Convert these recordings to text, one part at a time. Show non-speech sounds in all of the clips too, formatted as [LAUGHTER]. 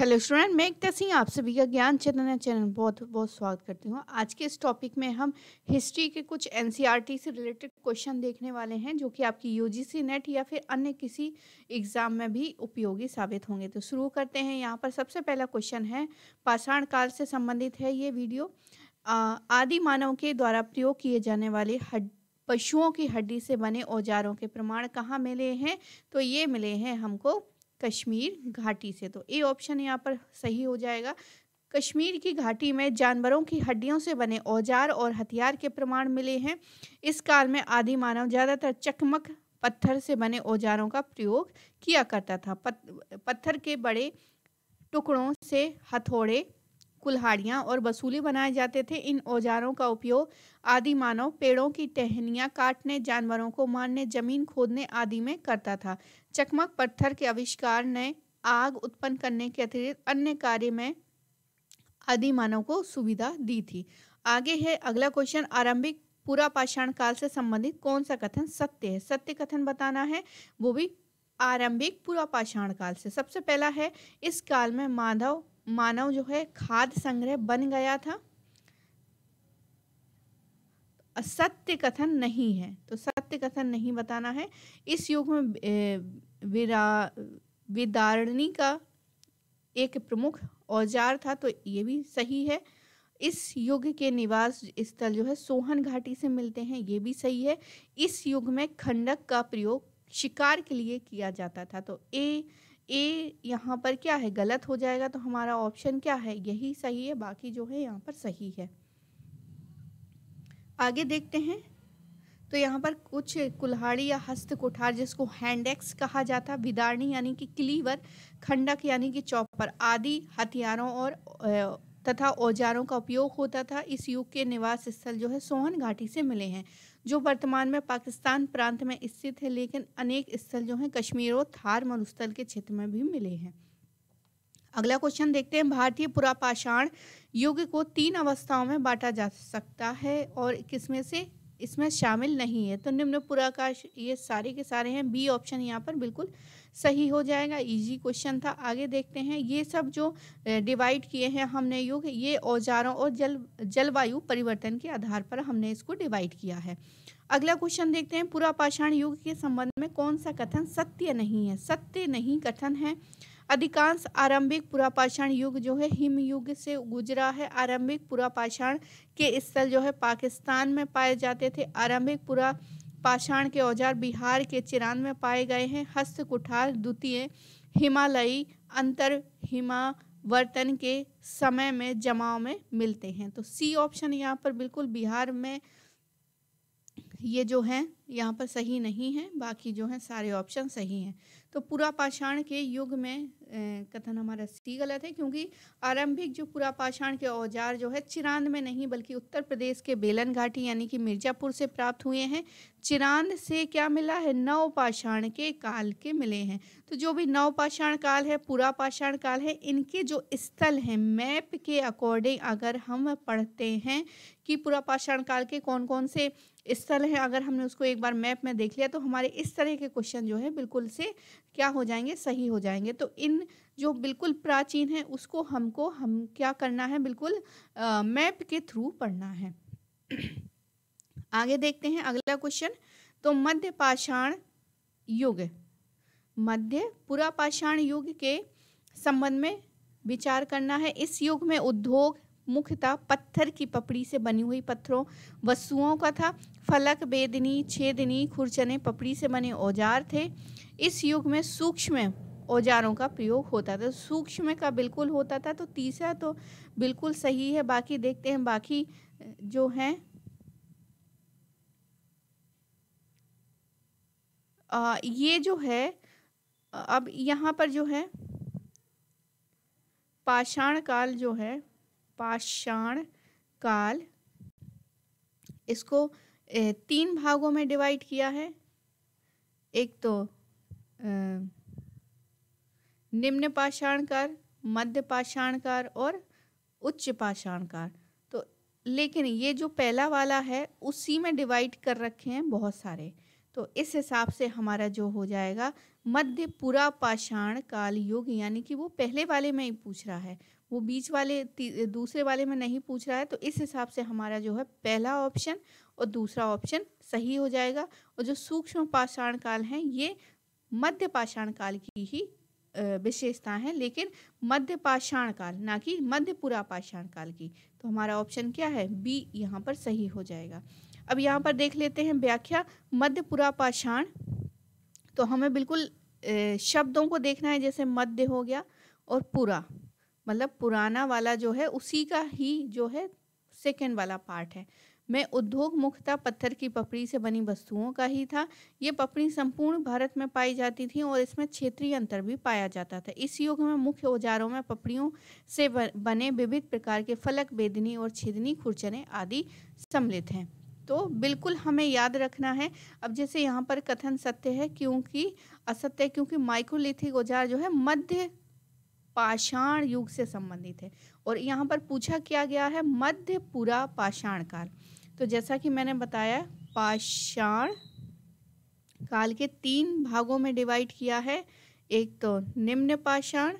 Hello student मैं एकता सिंह आप सभी का ज्ञान चरण चैनल बहुत बहुत स्वागत करती हूँ आज के इस टॉपिक में हम हिस्ट्री के कुछ एन e से रिलेटेड क्वेश्चन देखने वाले हैं जो कि आपकी सी नेट या फिर अन्य किसी एग्जाम में भी उपयोगी साबित होंगे तो शुरू करते हैं यहाँ पर सबसे पहला क्वेश्चन है पाषाण काल से संबंधित है ये वीडियो आदि मानव के द्वारा प्रयोग किए जाने वाले हड पशुओं की हड्डी से बने औजारों के प्रमाण कहाँ मिले हैं तो ये मिले हैं हमको कश्मीर घाटी से तो ए ऑप्शन यहाँ पर सही हो जाएगा कश्मीर की घाटी में जानवरों की हड्डियों से बने औजार और हथियार के प्रमाण मिले हैं इस काल में आदि मानव ज़्यादातर चकमक पत्थर से बने औजारों का प्रयोग किया करता था पत, पत्थर के बड़े टुकड़ों से हथौड़े कुल्हाड़ियाँ और वसूली बनाए जाते थे इन औजारों का उपयोग आदि मानव पेड़ों की टहनियाँ काटने जानवरों को मारने जमीन खोदने आदि में करता था चकमक पत्थर के आविष्कार ने आग उत्पन्न करने के अतिरिक्त अन्य कार्य में आदि मानव को सुविधा दी थी आगे है अगला क्वेश्चन आरंभिक पूरा पाषाण काल से संबंधित कौन सा कथन सत्य है सत्य कथन बताना है वो भी आरंभिक पूरा पाषाण काल से सबसे पहला है इस काल में माधव मानव जो है खाद संग्रह बन गया था असत्य कथन नहीं है तो सत्य कथन नहीं बताना है इस युग में विरा विदारणी का एक प्रमुख औजार था तो ये भी सही है इस युग के निवास स्थल जो है सोहन घाटी से मिलते हैं ये भी सही है इस युग में खंडक का प्रयोग शिकार के लिए किया जाता था तो ए ए यहाँ पर क्या है गलत हो जाएगा तो हमारा ऑप्शन क्या है यही सही है बाकी जो है यहाँ पर सही है आगे देखते हैं तो यहाँ पर कुछ कुल्हाड़ी या हस्त कोठार जिसको हैंडेक्स कहा जाता है विदारणी यानी कि क्लीवर खंडक यानी कि चौपर आदि हथियारों और तथा औजारों का उपयोग होता था इस युग के निवास स्थल जो है सोहन घाटी से मिले हैं जो वर्तमान में पाकिस्तान प्रांत में स्थित है लेकिन अनेक स्थल जो हैं कश्मीर और थार मरुस्थल के क्षेत्र में भी मिले हैं अगला क्वेश्चन देखते हैं भारतीय पुरापाषाण युग को तीन अवस्थाओं में बांटा जा सकता है और किसमें से इसमें शामिल नहीं है तो निम्न पुराकाश ये सारे के सारे हैं बी ऑप्शन यहाँ पर बिल्कुल सही हो जाएगा इजी क्वेश्चन था आगे देखते हैं ये सब जो डिवाइड किए हैं हमने युग ये औजारों और जल जलवायु परिवर्तन के आधार पर हमने इसको डिवाइड किया है अगला क्वेश्चन देखते हैं पुरापाषाण युग के संबंध में कौन सा कथन सत्य नहीं है सत्य नहीं कथन है अधिकांश आरंभिक पुरापाषाण युग जो है हिम युग से गुजरा है आरंभिक पुरापाषाण के स्थल जो है पाकिस्तान में पाए जाते थे आरंभिक पुरा पाषाण के औजार बिहार के चिरान में पाए गए हैं हस्त कुठार द्वितीय हिमालयी अंतर हिमावर्तन के समय में जमाव में मिलते हैं तो सी ऑप्शन यहाँ पर बिल्कुल बिहार में ये जो है यहाँ पर सही नहीं है बाकी जो है सारे ऑप्शन सही हैं तो पूरा पाषाण के युग में कथन हमारा सही गलत है क्योंकि आरंभिक जो पूरा पाषाण के औजार जो है चिरांद में नहीं बल्कि उत्तर प्रदेश के बेलन घाटी यानी कि मिर्जापुर से प्राप्त हुए हैं चिरांद से क्या मिला है नव पाषाण के काल के मिले हैं तो जो भी नव पाषाण काल है पूरा पाषाण काल है इनके जो स्थल हैं मैप के अकॉर्डिंग अगर हम पढ़ते हैं कि पूरा पाषाण काल के कौन कौन से इस तरह अगर हमने उसको एक बार मैप में देख लिया तो हमारे इस तरह के क्वेश्चन जो है बिल्कुल से क्या हो जाएंगे सही हो जाएंगे तो इन जो बिल्कुल प्राचीन है उसको हमको हम क्या करना है बिल्कुल आ, मैप के थ्रू पढ़ना है आगे देखते हैं अगला क्वेश्चन तो मध्य पाषाण युग मध्य पुरा पाषाण युग के संबंध में विचार करना है इस युग में उद्योग मुख्यतः पत्थर की पपड़ी से बनी हुई पत्थरों वस्तुओं का था फलक बेदनी छेदनी खुरचने पपड़ी से बने औजार थे इस युग में सूक्ष्म औजारों का प्रयोग होता था सूक्ष्म का बिल्कुल होता था तो तीसरा तो बिल्कुल सही है बाकी देखते हैं बाकी जो हैं आ, ये जो है अब यहाँ पर जो है पाषाण काल जो है पाषाण काल इसको तीन भागों में डिवाइड किया है एक तो निम्न पाषाणकार मध्य पाषाणकार और उच्च पाषाणकार तो लेकिन ये जो पहला वाला है उसी में डिवाइड कर रखे हैं बहुत सारे तो इस हिसाब से हमारा जो हो जाएगा मध्य पुरा पाषाण काल युग यानी कि वो पहले वाले में ही पूछ रहा है वो बीच वाले दूसरे वाले में नहीं पूछ रहा है तो इस हिसाब से हमारा जो है पहला ऑप्शन और दूसरा ऑप्शन सही हो जाएगा और जो सूक्ष्म पाषाण काल हैं ये मध्य पाषाण काल की ही विशेषता है लेकिन मध्य पाषाण काल ना कि मध्य पुरा पाषाण काल की तो हमारा ऑप्शन क्या है बी यहाँ पर सही हो जाएगा अब यहाँ पर देख लेते हैं व्याख्या मध्य पुरा पाषाण तो हमें बिल्कुल शब्दों को देखना है जैसे मध्य हो गया और पूरा मतलब पुराना वाला जो है उसी का ही जो है सेकेंड वाला पार्ट है मैं उद्योग मुख्यतः पत्थर की पपड़ी से बनी वस्तुओं का ही था ये पपड़ी संपूर्ण भारत में पाई जाती थी और इसमें क्षेत्रीय अंतर भी पाया जाता था इस युग में मुख्य औजारों में पपड़ियों से बने विविध प्रकार के फलक बेदनी और छिदनी खुरचने आदि सम्मिलित हैं तो बिल्कुल हमें याद रखना है अब जैसे यहाँ पर कथन सत्य है क्योंकि असत्य क्योंकि माइक्रोलिथिक औजार जो है मध्य पाषाण युग से संबंधित है और यहाँ पर पूछा क्या गया है मध्य पुरा पाषाण काल तो जैसा कि मैंने बताया पाषाण काल के तीन भागों में डिवाइड किया है एक तो निम्न पाषाण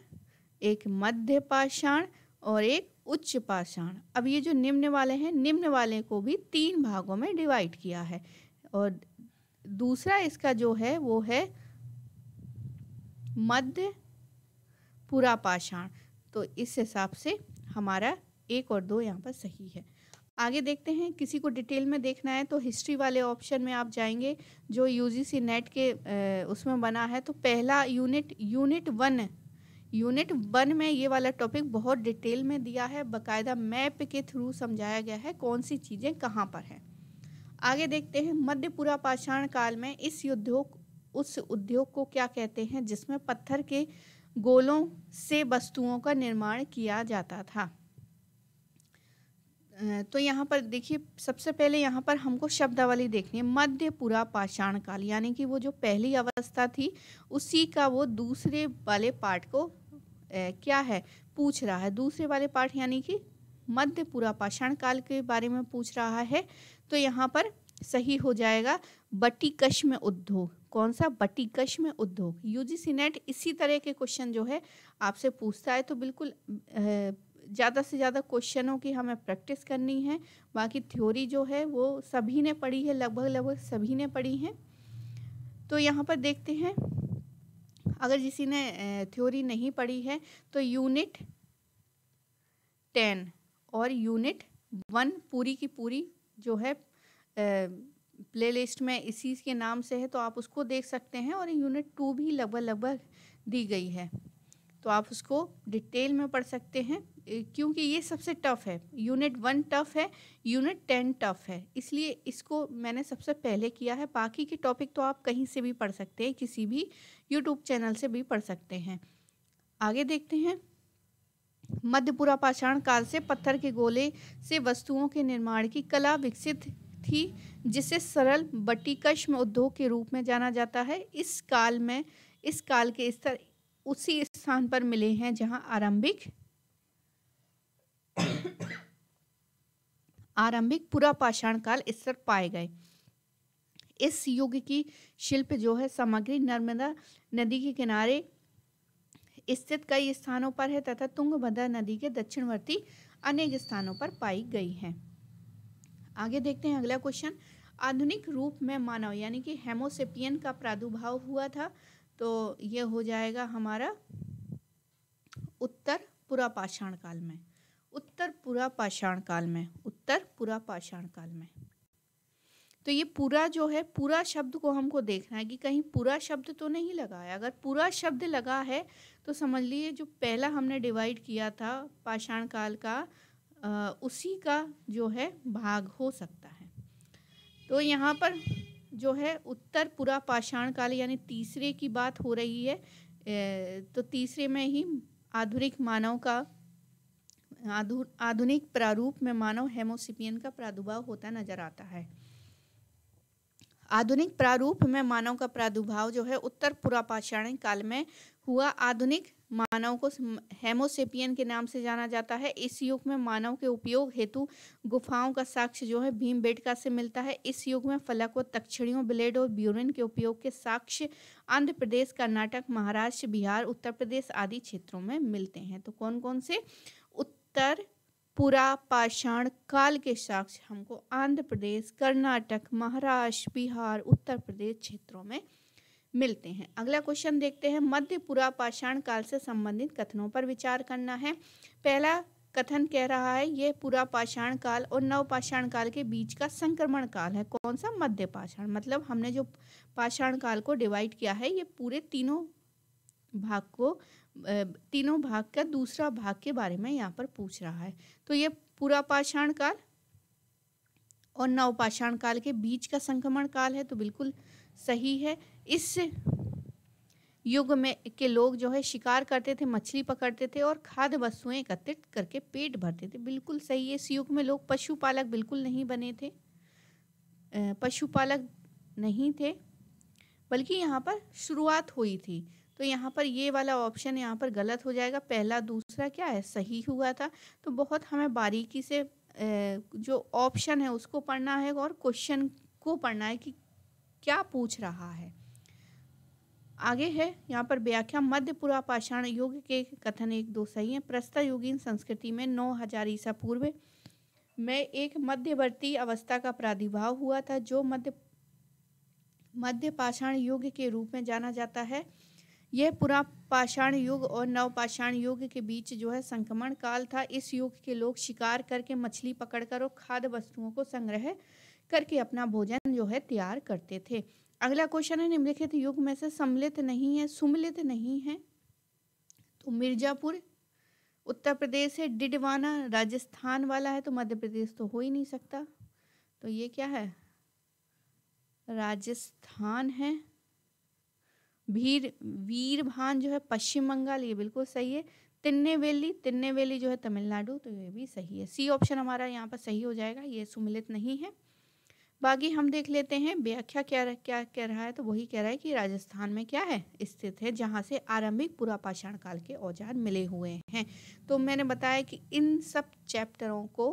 एक मध्य पाषाण और एक उच्च पाषाण अब ये जो निम्न वाले हैं निम्न वाले को भी तीन भागों में डिवाइड किया है और दूसरा इसका जो है वो है मध्य पूरा पाषाण तो इस हिसाब से हमारा एक और दो यहाँ पर सही है आगे देखते हैं किसी को डिटेल में देखना है तो हिस्ट्री वाले ऑप्शन में आप जाएंगे जो यूजीसी नेट के उसमें बना है तो पहला unit unit one unit one में ये वाला टॉपिक बहुत डिटेल में दिया है बकायदा मैप के थ्रू समझाया गया है कौन सी चीज़ें कहाँ पर हैं आगे देखते हैं पूरा पाषाण काल में इस उद्योग उस उद्योग को क्या कहते हैं जिसमें पत्थर के गोलों से वस्तुओं का निर्माण किया जाता था तो यहाँ पर देखिए सबसे पहले यहाँ पर हमको शब्दावली देखनी है पुरा पाषाण काल यानी कि वो जो पहली अवस्था थी उसी का वो दूसरे वाले पार्ट को ए, क्या है पूछ रहा है दूसरे वाले पार्ट यानी कि पुरा पाषाण काल के बारे में पूछ रहा है तो यहाँ पर सही हो जाएगा बटी कश्म उद्योग कौन सा बटिकश में उद्योग यूजीसी नेट इसी तरह के क्वेश्चन जो है आपसे पूछता है तो बिल्कुल ज़्यादा से ज़्यादा क्वेश्चनों की हमें प्रैक्टिस करनी है बाकी थ्योरी जो है वो सभी ने पढ़ी है लगभग लगभग सभी ने पढ़ी है तो यहाँ पर देखते हैं अगर किसी ने थ्योरी नहीं पढ़ी है तो यूनिट टेन और यूनिट वन पूरी की पूरी जो है प्लेलिस्ट में इसी के नाम से है तो आप उसको देख सकते हैं और यूनिट टू भी लगभग लगभग दी गई है तो आप उसको डिटेल में पढ़ सकते हैं क्योंकि ये सबसे टफ है यूनिट वन टफ है यूनिट टेन टफ है इसलिए इसको मैंने सबसे पहले किया है बाकी के टॉपिक तो आप कहीं से भी पढ़ सकते हैं किसी भी यूट्यूब चैनल से भी पढ़ सकते हैं आगे देखते हैं मध्यपुरा पाषाण काल से पत्थर के गोले से वस्तुओं के निर्माण की कला विकसित थी जिसे सरल बटिकश्म उद्योग के रूप में जाना जाता है इस काल में इस काल के स्तर उसी स्थान पर मिले हैं जहां आरंभिक [COUGHS] आरंभिक पूरा पाषाण काल स्तर पाए गए इस युग की शिल्प जो है सामग्री नर्मदा नदी के किनारे स्थित कई स्थानों पर है तथा तुंगभद्रा नदी के दक्षिणवर्ती अनेक स्थानों पर पाई गई हैं आगे देखते हैं अगला क्वेश्चन आधुनिक रूप में मानव यानी कि हेमोसेपियन का प्रादुर्भाव हुआ था तो यह हो जाएगा हमारा उत्तर पूरा पाषाण काल में उत्तर पूरा पाषाण काल में उत्तर पूरा पाषाण काल में तो ये पूरा जो है पूरा शब्द को हमको देखना है कि कहीं पूरा शब्द तो नहीं लगा है अगर पूरा शब्द लगा है तो समझ लीजिए जो पहला हमने डिवाइड किया था पाषाण काल का उसी का जो है भाग हो सकता है तो यहाँ पर जो है उत्तर पूरा पाषाण काल यानी तीसरे की बात हो रही है तो तीसरे में ही आधुनिक मानव का आधुनिक प्रारूप में मानव हेमोसिपियन का प्रादुर्भाव होता नजर आता है आधुनिक प्रारूप में मानव का प्रादुर्भाव जो है उत्तर पुरापाषाणिक काल में हुआ आधुनिक मानव को हेमोसेपियन के नाम से जाना जाता है इस युग में मानव के उपयोग हेतु गुफाओं का साक्ष्य जो है भीम बेटका से मिलता है इस युग में फलक व तक्षणियों ब्लेड और ब्यूरिन के उपयोग के साक्ष्य आंध्र प्रदेश कर्नाटक महाराष्ट्र बिहार उत्तर प्रदेश आदि क्षेत्रों में मिलते हैं तो कौन कौन से उत्तर पुरा पाषाण काल के साक्ष्य हमको आंध्र प्रदेश कर्नाटक महाराष्ट्र बिहार उत्तर प्रदेश क्षेत्रों में मिलते हैं अगला क्वेश्चन देखते हैं मध्य पुरा पाषाण काल से संबंधित कथनों पर विचार करना है पहला कथन कह रहा है यह पूरा पाषाण काल और नव पाषाण काल के बीच का संक्रमण काल है कौन सा मध्य पाषाण मतलब हमने जो पाषाण काल को डिवाइड किया है ये पूरे तीनों भाग को तीनों भाग का दूसरा भाग के बारे में यहाँ पर पूछ रहा है तो ये पूरा पाषाण काल और नवपाषाण काल के बीच का संक्रमण काल है तो बिल्कुल सही है इस युग में के लोग जो है शिकार करते थे मछली पकड़ते थे और खाद्य वस्तुएं एकत्रित करके पेट भरते थे बिल्कुल सही है इस युग में लोग पशुपालक बिल्कुल नहीं बने थे पशुपालक नहीं थे बल्कि यहाँ पर शुरुआत हुई थी तो यहाँ पर ये वाला ऑप्शन यहाँ पर गलत हो जाएगा पहला दूसरा क्या है सही हुआ था तो बहुत हमें बारीकी से जो ऑप्शन है उसको पढ़ना है और क्वेश्चन को पढ़ना है कि क्या पूछ रहा है आगे है यहाँ पर व्याख्या मध्य पुरा पाषाण युग के कथन एक दो सही है प्रस्तर युगीन संस्कृति में नौ हजार ईसा पूर्व में एक मध्यवर्ती अवस्था का प्रादुर्भाव हुआ था जो मध्य मध्य पाषाण युग के रूप में जाना जाता है यह पुरापाषाण पाषाण युग और नवपाषाण युग के बीच जो है संक्रमण काल था इस युग के लोग शिकार करके मछली पकड़कर और खाद्य वस्तुओं को संग्रह करके अपना भोजन जो है तैयार करते थे अगला क्वेश्चन है निम्नलिखित युग में से सम्मिलित नहीं है सुमिलित नहीं है तो मिर्जापुर उत्तर प्रदेश है डिडवाना राजस्थान वाला है तो मध्य प्रदेश तो हो ही नहीं सकता तो ये क्या है राजस्थान है भीर वीरभान जो है पश्चिम बंगाल ये बिल्कुल सही है तिन्ने तिन्ने वेली जो है तमिलनाडु तो ये भी सही है सी ऑप्शन हमारा यहाँ पर सही हो जाएगा ये सुमिलित नहीं है बाकी हम देख लेते हैं व्याख्या क्या क्या कह रहा है तो वही कह रहा है कि राजस्थान में क्या है स्थित है जहाँ से आरंभिक पूरा पाषाण काल के औजार मिले हुए हैं तो मैंने बताया कि इन सब चैप्टरों को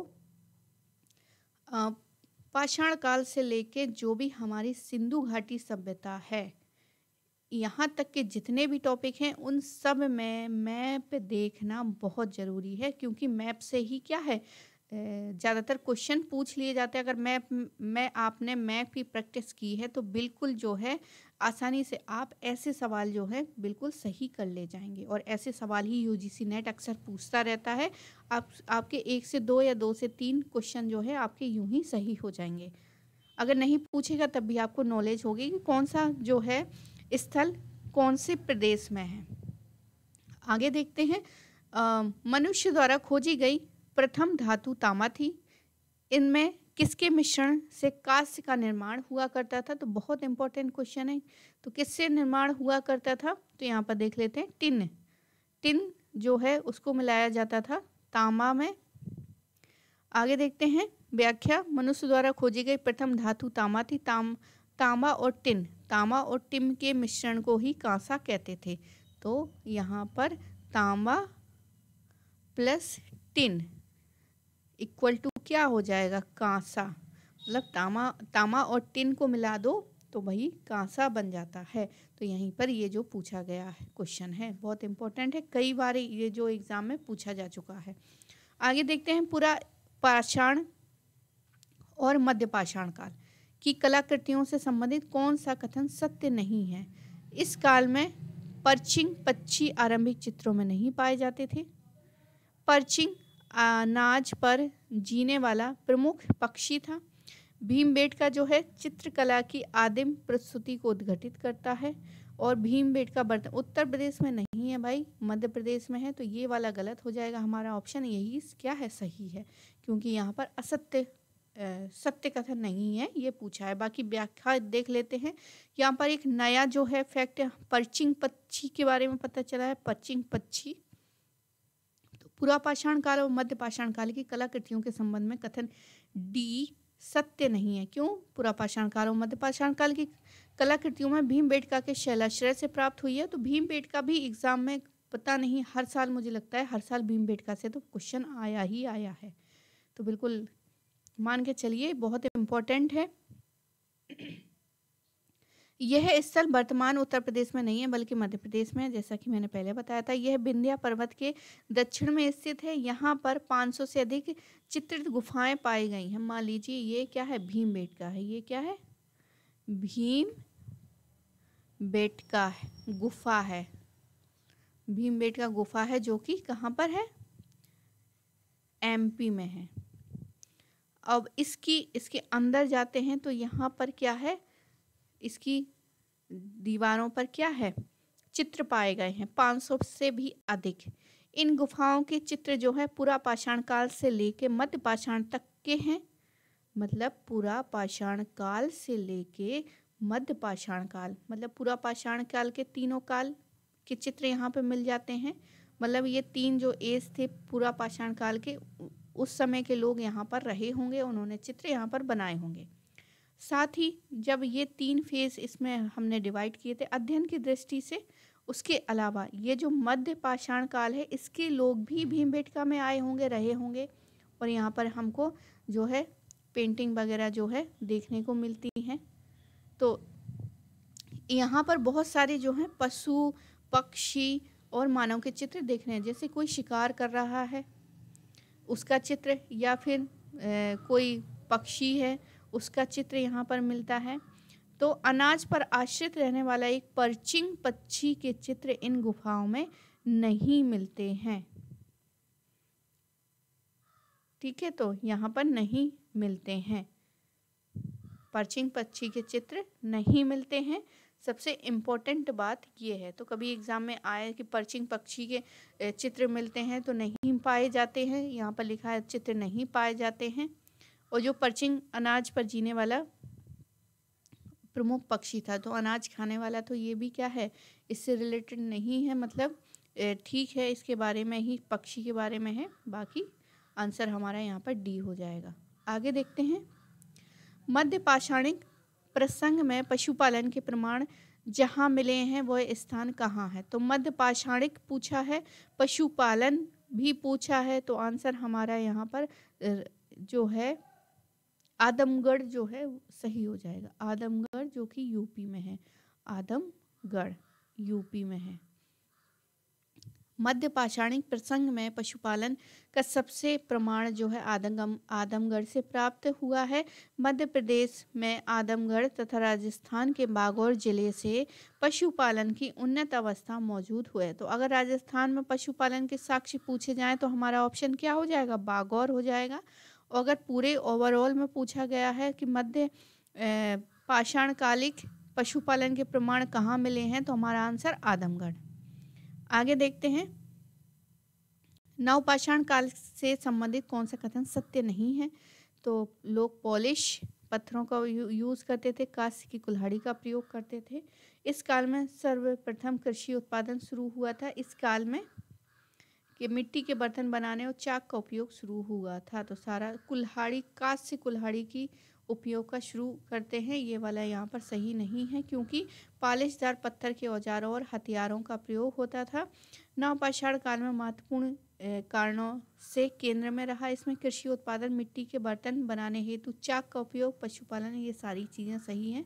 पाषाण काल से लेके जो भी हमारी सिंधु घाटी सभ्यता है यहाँ तक के जितने भी टॉपिक हैं उन सब में मैप देखना बहुत ज़रूरी है क्योंकि मैप से ही क्या है ज़्यादातर क्वेश्चन पूछ लिए जाते हैं अगर मैं मैं आपने मैप की प्रैक्टिस की है तो बिल्कुल जो है आसानी से आप ऐसे सवाल जो है बिल्कुल सही कर ले जाएंगे और ऐसे सवाल ही यूजीसी नेट अक्सर पूछता रहता है आप आपके एक से दो या दो से तीन क्वेश्चन जो है आपके यूं ही सही हो जाएंगे अगर नहीं पूछेगा तब भी आपको नॉलेज होगी कि कौन सा जो है स्थल कौन से प्रदेश में है आगे देखते हैं मनुष्य द्वारा खोजी गई प्रथम धातु तामा थी इनमें किसके मिश्रण से कांस्य का निर्माण हुआ करता था तो बहुत इंपॉर्टेंट क्वेश्चन है तो किससे निर्माण हुआ करता था तो यहाँ पर देख लेते हैं टिन टिन जो है उसको मिलाया जाता था तामा में आगे देखते हैं व्याख्या मनुष्य द्वारा खोजी गई प्रथम धातु तामा थी ताम तांबा और टिन तांबा और टिन के मिश्रण को ही कांसा कहते थे तो यहाँ पर तांबा प्लस टिन इक्वल टू क्या हो जाएगा कांसा मतलब तामा तामा और टिन को मिला दो तो वही कांसा बन जाता है तो यहीं पर ये जो पूछा गया है क्वेश्चन है बहुत इंपॉर्टेंट है कई बार ये जो एग्ज़ाम में पूछा जा चुका है आगे देखते हैं पूरा पाषाण और मध्य पाषाण काल की कलाकृतियों से संबंधित कौन सा कथन सत्य नहीं है इस काल में पर्चिंग पक्षी आरंभिक चित्रों में नहीं पाए जाते थे पर्चिंग अनाज पर जीने वाला प्रमुख पक्षी था का जो है चित्रकला की आदिम प्रस्तुति को उद्घटित करता है और का बर्तन उत्तर प्रदेश में नहीं है भाई मध्य प्रदेश में है तो ये वाला गलत हो जाएगा हमारा ऑप्शन यही क्या है सही है क्योंकि यहाँ पर असत्य सत्य कथन नहीं है ये पूछा है बाकी व्याख्या देख लेते हैं यहाँ पर एक नया जो है फैक्ट पर्चिंग पक्षी के बारे में पता चला है पर्चिंग पक्षी पुरापाषाण काल और मध्य पाषाण काल की कलाकृतियों के संबंध में कथन डी सत्य नहीं है क्यों पुरापाषाण काल और मध्य पाषाण काल की कलाकृतियों में भीम बेटका के शैलाश्रय से प्राप्त हुई है तो भीम बेटका भी एग्जाम में पता नहीं हर साल मुझे लगता है हर साल भीम बेटका से तो क्वेश्चन आया ही आया है तो बिल्कुल मान के चलिए बहुत इम्पोर्टेंट है यह स्थल वर्तमान उत्तर प्रदेश में नहीं है बल्कि मध्य प्रदेश में है जैसा कि मैंने पहले बताया था यह बिंध्या पर्वत के दक्षिण में स्थित है यहाँ पर 500 से अधिक चित्रित गुफाएं पाई गई हैं मान लीजिए ये क्या है भीम बेट का है ये क्या है भीम बेट का है, गुफा है भीम बेट का गुफा है जो कि कहाँ पर है एम में है अब इसकी इसके अंदर जाते हैं तो यहाँ पर क्या है इसकी दीवारों पर क्या है चित्र पाए गए हैं 500 से भी अधिक इन गुफाओं के चित्र जो है पूरा पाषाण काल से लेके मध्य पाषाण तक के हैं मतलब पूरा पाषाण काल से लेके मध्य पाषाण काल मतलब पूरा पाषाण काल के तीनों काल के चित्र यहाँ पे मिल जाते हैं मतलब ये तीन जो एज थे पूरा पाषाण काल के उस समय के लोग यहाँ पर रहे होंगे उन्होंने चित्र यहाँ पर बनाए होंगे साथ ही जब ये तीन फेज इसमें हमने डिवाइड किए थे अध्ययन की दृष्टि से उसके अलावा ये जो मध्य पाषाण काल है इसके लोग भी हम्म। भीमबेटका में आए होंगे रहे होंगे और यहाँ पर हमको जो है पेंटिंग वगैरह जो है देखने को मिलती हैं तो यहाँ पर बहुत सारे जो हैं पशु पक्षी और मानव के चित्र देख रहे हैं जैसे कोई शिकार कर रहा है उसका चित्र या फिर ए, कोई पक्षी है उसका चित्र यहाँ पर मिलता है तो अनाज पर आश्रित रहने वाला एक परचिंग पक्षी के चित्र इन गुफाओं में नहीं मिलते हैं ठीक है तो यहाँ पर नहीं मिलते हैं परचिंग पक्षी के चित्र नहीं मिलते हैं सबसे इम्पोर्टेंट बात ये है तो कभी एग्ज़ाम में आया कि परचिंग पक्षी के चित्र मिलते हैं तो नहीं पाए जाते हैं यहाँ पर लिखा है चित्र नहीं पाए जाते हैं और जो परचिंग अनाज पर जीने वाला प्रमुख पक्षी था तो अनाज खाने वाला तो ये भी क्या है इससे रिलेटेड नहीं है मतलब ठीक है इसके बारे में ही पक्षी के बारे में है बाकी आंसर हमारा यहाँ पर डी हो जाएगा आगे देखते हैं मध्य पाषाणिक प्रसंग में पशुपालन के प्रमाण जहाँ मिले हैं वह स्थान कहाँ है तो मध्य पाषाणिक पूछा है पशुपालन भी पूछा है तो आंसर हमारा यहाँ पर जो है आदमगढ़ जो है सही हो जाएगा आदमगढ़ जो कि यूपी में है आदमगढ़ यूपी में है मध्य पाषाणिक प्रसंग में पशुपालन का सबसे प्रमाण जो है आदमगम आदमगढ़ से प्राप्त हुआ है मध्य प्रदेश में आदमगढ़ तथा राजस्थान के बागौर जिले से पशुपालन की उन्नत अवस्था मौजूद हुए तो अगर राजस्थान में पशुपालन के साक्ष्य पूछे जाएं तो हमारा ऑप्शन क्या हो जाएगा बागौर हो जाएगा और अगर पूरे ओवरऑल में पूछा गया है कि मध्य पाषाणकालिक पशुपालन के प्रमाण कहाँ मिले हैं तो हमारा आंसर आदमगढ़ आगे देखते हैं नवपाषाण काल से संबंधित कौन सा कथन सत्य नहीं है तो लोग पॉलिश पत्थरों का यूज़ करते थे कांस्य की कुल्हाड़ी का प्रयोग करते थे इस काल में सर्वप्रथम कृषि उत्पादन शुरू हुआ था इस काल में कि मिट्टी के बर्तन बनाने और चाक का उपयोग शुरू हुआ था तो सारा कुल्हाड़ी से कुल्हाड़ी की उपयोग का शुरू करते हैं ये वाला यहाँ पर सही नहीं है क्योंकि पालिशदार पत्थर के औजारों और हथियारों का प्रयोग होता था नवपाषाण काल में महत्वपूर्ण कारणों से केंद्र में रहा इसमें कृषि उत्पादन मिट्टी के बर्तन बनाने हेतु चाक का उपयोग पशुपालन ये सारी चीज़ें सही हैं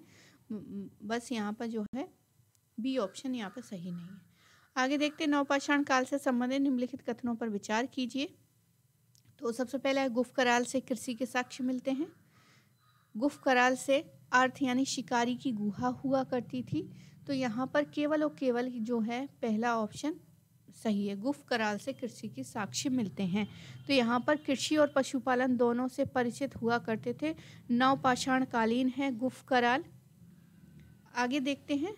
बस यहाँ पर जो है बी ऑप्शन यहाँ पर सही नहीं है आगे देखते हैं नवपाषाण काल से संबंधित निम्नलिखित कथनों पर विचार कीजिए तो सबसे पहला गुफ कराल से कृषि के साक्ष्य मिलते हैं गुफ कराल से अर्थ यानी शिकारी की गुहा हुआ करती थी तो यहाँ पर केवल और केवल जो है पहला ऑप्शन सही है गुफ कराल से कृषि की साक्ष्य मिलते हैं तो यहाँ पर कृषि और पशुपालन दोनों से परिचित हुआ करते थे नवपाषाणकालीन है गुफ कराल आगे देखते हैं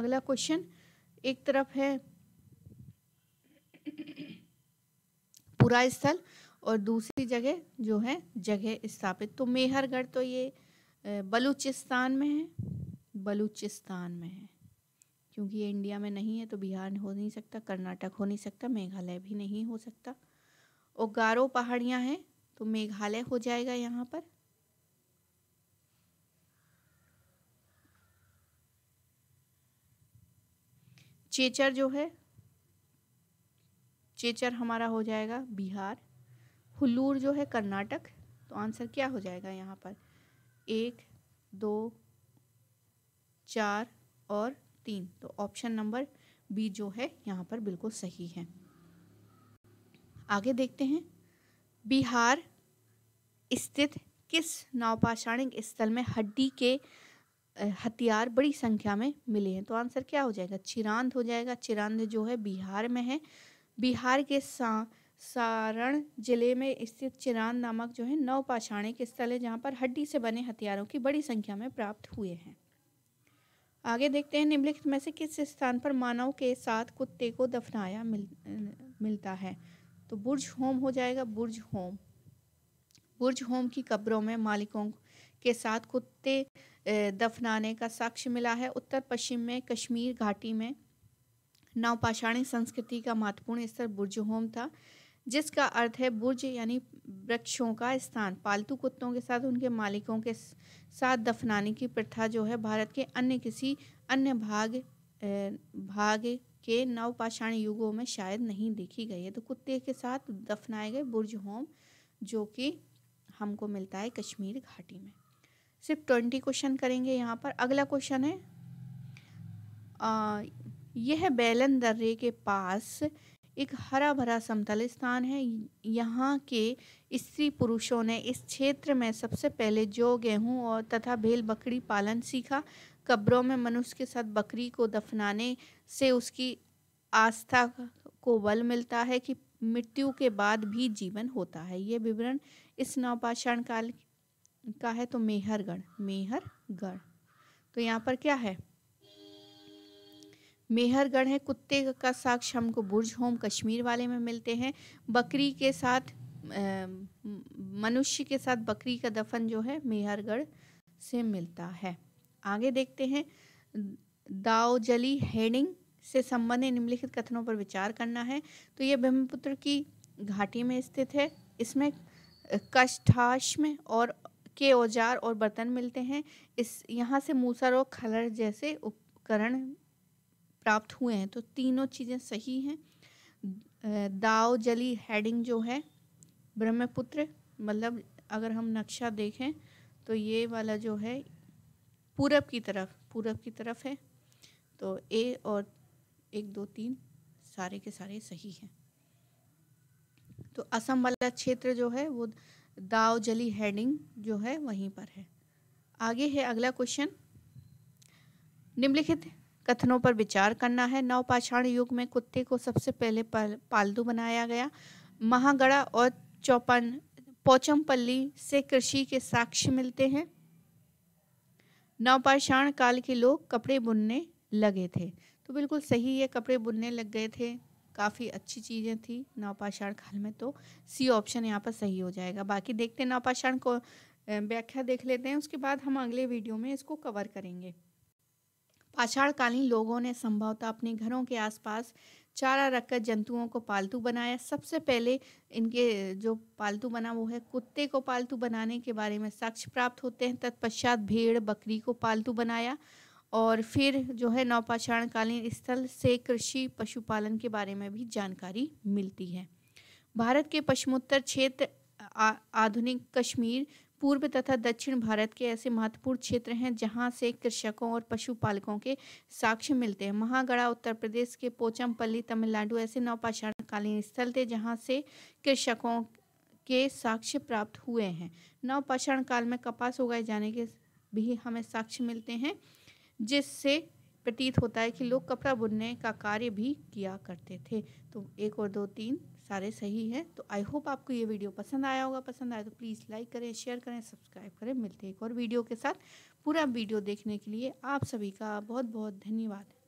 अगला क्वेश्चन एक तरफ है पूरा स्थल और दूसरी जगह जो है जगह स्थापित तो मेहरगढ़ तो ये बलूचिस्तान में है बलूचिस्तान में है क्योंकि ये इंडिया में नहीं है तो बिहार हो नहीं सकता कर्नाटक हो नहीं सकता मेघालय भी नहीं हो सकता और गारो पहाड़ियाँ हैं तो मेघालय हो जाएगा यहाँ पर चेचर जो है चेचर हमारा हो जाएगा बिहार हुल्लूर जो है कर्नाटक तो आंसर क्या हो जाएगा यहाँ पर एक दो चार और तीन तो ऑप्शन नंबर बी जो है यहाँ पर बिल्कुल सही है आगे देखते हैं बिहार स्थित किस नौपाषाणिक स्थल में हड्डी के हथियार बड़ी संख्या में मिले हैं तो आंसर क्या हो जाएगा चिरांद हो जाएगा चिरांद जो है बिहार में है बिहार के सा सारण जिले में स्थित चिरांद नामक जो है नौ स्थल है जहाँ पर हड्डी से बने हथियारों की बड़ी संख्या में प्राप्त हुए हैं आगे देखते हैं निम्नलिखित में से किस स्थान पर मानव के साथ कुत्ते को दफनाया मिल मिलता है तो बुर्ज होम हो जाएगा बुर्ज होम बुर्ज होम की कब्रों में मालिकों के साथ कुत्ते दफनाने का साक्ष्य मिला है उत्तर पश्चिम में कश्मीर घाटी में नवपाषाणी संस्कृति का महत्वपूर्ण स्तर बुर्ज होम था जिसका अर्थ है बुर्ज यानी वृक्षों का स्थान पालतू कुत्तों के साथ उनके मालिकों के साथ दफनाने की प्रथा जो है भारत के अन्य किसी अन्य भाग भाग के नवपाषाण युगों में शायद नहीं देखी गई है तो कुत्ते के साथ दफनाए गए बुर्ज होम जो कि हमको मिलता है कश्मीर घाटी में सिर्फ ट्वेंटी क्वेश्चन करेंगे यहाँ पर अगला क्वेश्चन है आ, यह बैलन दर्रे के पास एक हरा भरा समतल स्थान है यहाँ के स्त्री पुरुषों ने इस क्षेत्र में सबसे पहले जो गेहूँ और तथा भेल बकरी पालन सीखा कब्रों में मनुष्य के साथ बकरी को दफनाने से उसकी आस्था को बल मिलता है कि मृत्यु के बाद भी जीवन होता है ये विवरण इस नवपाषाण काल का है तो मेहरगढ़ मेहरगढ़ तो यहाँ पर क्या है मेहरगढ़ है कुत्ते का साक्ष हमको बुर्ज होम कश्मीर वाले में मिलते हैं बकरी के साथ मनुष्य के साथ बकरी का दफन जो है मेहरगढ़ से मिलता है आगे देखते हैं दाओजली हेडिंग से संबंधित निम्नलिखित कथनों पर विचार करना है तो यह ब्रह्मपुत्र की घाटी में स्थित है इसमें कष्ठाश्म और के औजार और बर्तन मिलते हैं इस यहाँ से मूसर और खलर जैसे उपकरण प्राप्त हुए हैं तो तीनों चीज़ें सही हैं दाव जली हेडिंग जो है ब्रह्मपुत्र मतलब अगर हम नक्शा देखें तो ये वाला जो है पूरब की तरफ पूरब की तरफ है तो ए और एक दो तीन सारे के सारे सही हैं तो असम वाला क्षेत्र जो है वो दाव जली हेडिंग जो है वहीं पर है आगे है अगला क्वेश्चन निम्नलिखित कथनों पर विचार करना है नव पाषाण युग में कुत्ते को सबसे पहले पालतू बनाया गया महागढ़ा और चौपन पोचमपल्ली से कृषि के साक्ष्य मिलते हैं नवपाषाण काल के लोग कपड़े बुनने लगे थे तो बिल्कुल सही है कपड़े बुनने लग गए थे काफ़ी अच्छी चीज़ें थी नवपाषाण काल में तो सी ऑप्शन यहाँ पर सही हो जाएगा बाकी देखते हैं नवपाषाण को व्याख्या देख लेते हैं उसके बाद हम अगले वीडियो में इसको कवर करेंगे पाषाणकालीन लोगों ने संभवतः अपने घरों के आसपास चारा रखकर जंतुओं को पालतू बनाया सबसे पहले इनके जो पालतू बना वो है कुत्ते को पालतू बनाने के बारे में साक्ष्य प्राप्त होते हैं तत्पश्चात भेड़ बकरी को पालतू बनाया और फिर जो है नौपाषाणकालीन स्थल से कृषि पशुपालन के बारे में भी जानकारी मिलती है भारत के पश्चिमोत्तर क्षेत्र आधुनिक कश्मीर पूर्व तथा दक्षिण भारत के ऐसे महत्वपूर्ण क्षेत्र हैं जहां से कृषकों और पशुपालकों के साक्ष्य मिलते हैं महागढ़ा उत्तर प्रदेश के पोचमपल्ली तमिलनाडु ऐसे नवपाषाणकालीन स्थल थे जहां से कृषकों के साक्ष्य प्राप्त हुए हैं नवपाषाण काल में कपास उगाए जाने के भी हमें साक्ष्य मिलते हैं जिससे प्रतीत होता है कि लोग कपड़ा बुनने का कार्य भी किया करते थे तो एक और दो तीन सारे सही हैं तो आई होप आपको ये वीडियो पसंद आया होगा पसंद आया तो प्लीज़ लाइक करें शेयर करें सब्सक्राइब करें मिलते हैं एक और वीडियो के साथ पूरा वीडियो देखने के लिए आप सभी का बहुत बहुत धन्यवाद